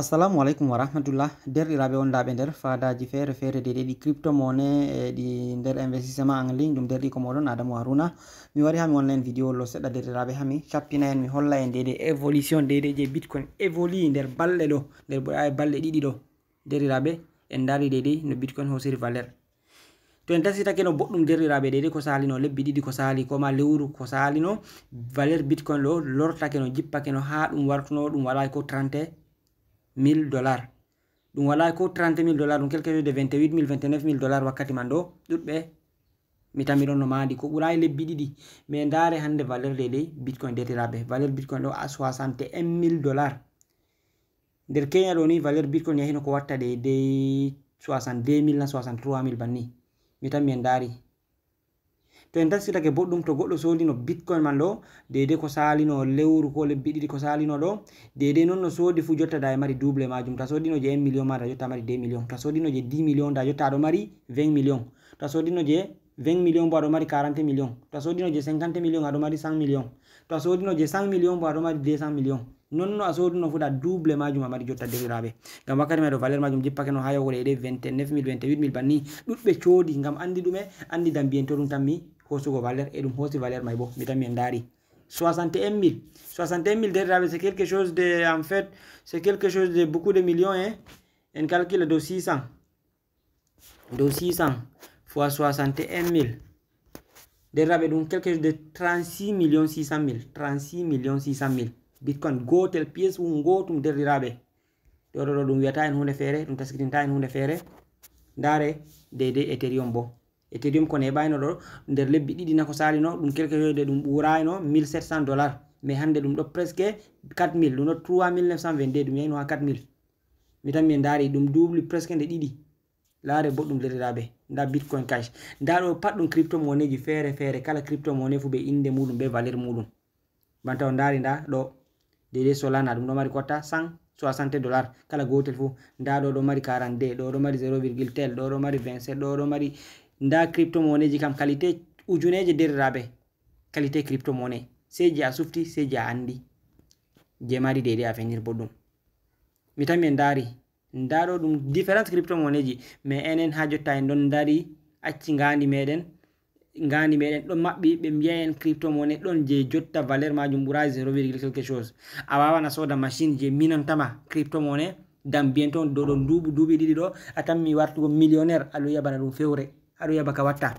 assalamu aleykum wa rahmatullah derɗiraɓe wondaɓe nder fadaji feere feere de ɗeɗi crypto mone e ɗi nder investissement en ligne ɗum derɗi ko moɗon adamou haruna mi wari hami wonla en vidéo lo seɗɗa derɗiraɓe hami cappina en mi holla en deɗe évolution deɗe je bitcoin évolui nder balɗe ɗo nder ɓuraɓe balɗe ɗiɗi ɗo derɗiraɓe en dari deɗe no bitcoin hosiri valeur to en tasitake no boɗɗum derɗiraɓe deɗe ko salino lebbi ɗiɗi ko sali koma lewru ko salino valeur bitcoin ɗo lortake no jippake no ha ɗum wartuno ɗum waɗa ko 3t 1000 dollar ɗum wala ko 30000 dollar ɗum quelque chose de 28000 29000 dollar wakkati man ɗo ɗuɗɓe mi tamiɗon no maadi ko ɓuraye lebbi ɗiɗi mais ndaare hannde valeur deley bitcoin detiraɓe valeur bitcoin ɗo a 61000 dollar nder kenya ɗo ni valeur bitcoin yahino ko watta de de 62000 63000 banni mi tan mien ndaari to en tarsitake boɗɗum to goɗɗo sodino bitcoin man ɗo dedei ko salino lewru ko lebbi ɗiɗi ko salino ɗo dedei noon no soodi fu jotta da e mari double majum ta sodino je 1 million ma da jotta mari 2 million ta sodino je 10 million da jotta aɗo mari 20 million ta sodino je 20 million bo aɗo mari 40 million to a sodino je 50 million aɗo mari 100 million to a sodino je 100 million bo aɗo mari 200 million non no a soduno fuɗa double majum a mari jotta deriraɓe ngam wakkati mai ɗo valeur majum jippake no ha yowre eɗe 29000 28000 banni ɗuɗɓe coodi ngam andi ɗume andi dambiyen to ɗum tan hosugo valeur et ɗum hoosi valeur may bo mi min ndaari 61 000 61 000 c'est quelque chose de en fait c'est quelque chose de beaucoup de millions hein? en calcule de 600 de 600 fois 61 000 donc quelque chose de 36 600 000 36 millions 600 000 bitcoin gotel pies um gotum derriraɓe ɗo ɗo ɗo ɗum en hunde fere ɗum taskitinta en hunde feere ndaare deydey ethereum bo ethereum kono heɓayno ɗo nder lebbi ɗiɗi nako salino ɗum quelque hede ɗum ɓurayno 1700 dollar mais hande ɗum ɗo presque 4000 ɗum ɗo 3922 ɗum yayno ha 4000 mi tan mi daari ɗum duble presque nde ɗiɗi laare boɗɗum lerdiraɓe nda bitcoin cash nda ɗo pat ɗum crypto monnaie ji feere feere kala crypto monnaie fu ɓe inde muɗum be valeur muɗum banta o ndaari nda ɗo dede solana ɗum ɗo mari kotta 160 dollar kala gotel fu nda ɗo ɗo mari 40 d ɗo ɗo mari 0 virgule tel ɗo ɗo mari 27 ɗo ɗo mari nda crypto moneji kam qualité ujuneje derraɓe qualité crypto mone sei je a sufti sei je a andi je mari dede a fenir boɗɗum mitami en dari nda ɗo ɗum différence crypto moneji ma enen ha jotta en ɗon dari acci ngandi meɗen ngandi meɗen ɗon maɓɓi ɓe mbiya en crypto mone ɗon je jotta valeur majum ɓoura 0 virgule quelque chose a wawana soda machine je minantama crypto mone dan bientot ɗoɗo duuɓi duuɓi ɗiɗi ɗo atanmi wartugo millionnaire aɗo yaɓana ɗum fewre aɗum yaba ka watta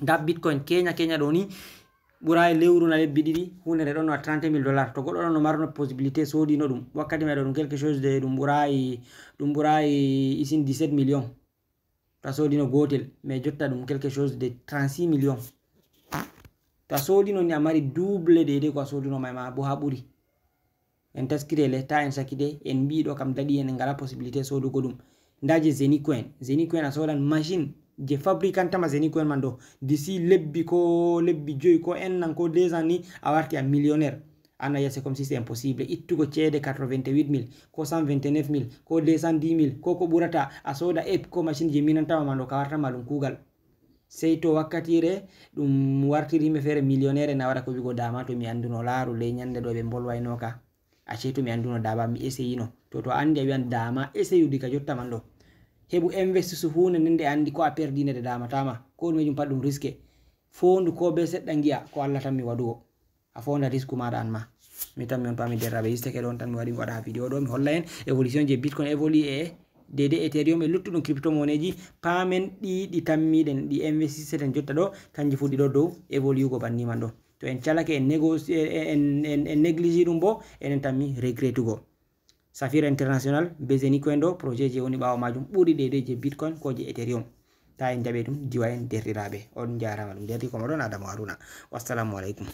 nda bitcoin kenya kenya ɗo ni ɓuraye lewru na lebbi ɗiɗi hundere ɗon no a 30 mille dollars to goɗɗo ɗon no marno possibilité sodino ɗum wakkati mayɗo ɗum quelque chose de ɗum ɓuraye ɗum ɓuraye isin 17 million to a sodino gotel mais jotta ɗum quelque chose de 36 million to a sodino ni a mari double dede ko a sodino mayma bo ha ɓuri en taskire le ta en sakide en mbiɗo kam daɗi en en ngala possibilité sodugo ɗum nda je zenicoin zenicoin a sodan machine je fabricant magasini ko en man d'ici lebbi ko lebbi joyi ko en nan ko deux ans ni a warti a millionnaire ana ah yese comme si c'est impossible ittugo ceede 88000 ko 129000 ko 210000 ko ko ɓurata a ah, soda ep ko machine je minantama ma ɗo ka wartama ɗum kuugal sey to wakkatire ɗum wartiri yimɓe feere millionnaire na waɗa ko wigo dama to mi anduno laaru ley ñande ɗo ɓe bolwaynoka acei ah, to mi anduno dama mi essayino to to andi a dama essayudi ka jotta man heɓu investi su hunde nde nde andi ko a perdi nde de damatama ko ɗum ejum pat ɗum risque fondu ko be seɗɗa giya ko allah tanmi waɗugo a fonda risque maɗa an ma mi tanmi on pami derraɓe histeke ɗon tan mi waɗi mi waɗa vidéo ɗo mi holla en évolution je bitcoin évolui e dede ethérium e luttuɗum crypto moneji pamen ɗiɗi tammiɗen ɗi investisseten jotta ɗo kanji fuɗɗi ɗo dow évoluego banniman ɗo to en calake en négoci en en néglige ɗum bo enen tanmi regretugo safir international bezeni koyen ɗo projet je woni ɓawo majum ɓuri dede je bitcoin ko je ethereum ta en jaɓe ɗum diwa en derdiraɓe on jarama ɗum derdi komoɗon adama aruna wassalamu aleykum